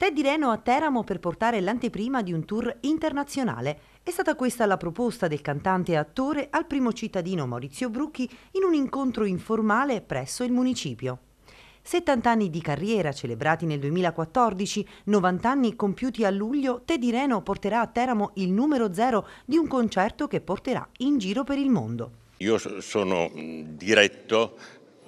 Teddy Reno a Teramo per portare l'anteprima di un tour internazionale. È stata questa la proposta del cantante e attore al primo cittadino Maurizio Brucchi in un incontro informale presso il municipio. 70 anni di carriera celebrati nel 2014, 90 anni compiuti a luglio, Teddy Reno porterà a Teramo il numero zero di un concerto che porterà in giro per il mondo. Io sono diretto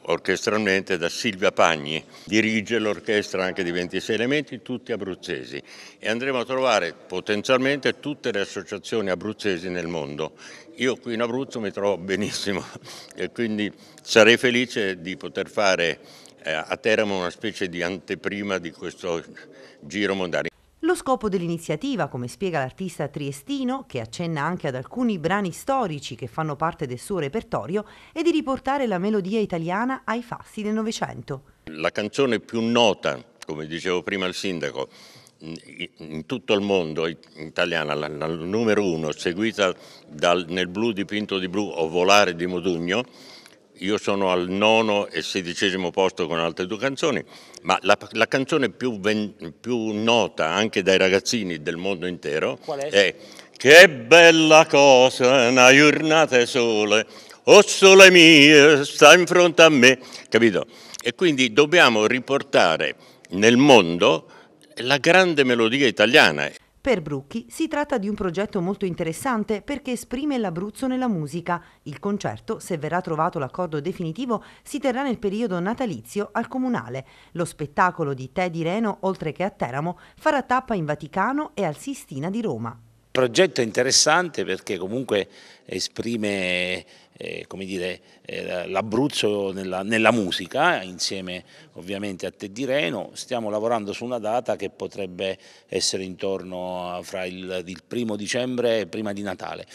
orchestralmente da Silvia Pagni, dirige l'orchestra anche di 26 elementi, tutti abruzzesi e andremo a trovare potenzialmente tutte le associazioni abruzzesi nel mondo. Io qui in Abruzzo mi trovo benissimo e quindi sarei felice di poter fare eh, a Teramo una specie di anteprima di questo giro mondiale. Lo scopo dell'iniziativa, come spiega l'artista triestino, che accenna anche ad alcuni brani storici che fanno parte del suo repertorio, è di riportare la melodia italiana ai fasti del Novecento. La canzone più nota, come dicevo prima il sindaco, in tutto il mondo italiana, la, la numero uno, seguita dal, nel blu dipinto di blu o volare di Modugno, io sono al nono e sedicesimo posto con altre due canzoni, ma la, la canzone più, ven, più, nota anche dai ragazzini del mondo intero Qual è? è Che bella cosa, una giornata sole, oh sole mio, sta in fronte a me, capito? E quindi dobbiamo riportare nel mondo la grande melodia italiana. Per Brucchi si tratta di un progetto molto interessante perché esprime l'Abruzzo nella musica. Il concerto, se verrà trovato l'accordo definitivo, si terrà nel periodo natalizio al Comunale. Lo spettacolo di Teddy Reno, oltre che a Teramo, farà tappa in Vaticano e al Sistina di Roma progetto interessante perché comunque esprime eh, eh, l'Abruzzo nella, nella, musica insieme ovviamente a Teddy Reno stiamo lavorando su una data che potrebbe essere intorno a, fra il, il primo dicembre e prima di Natale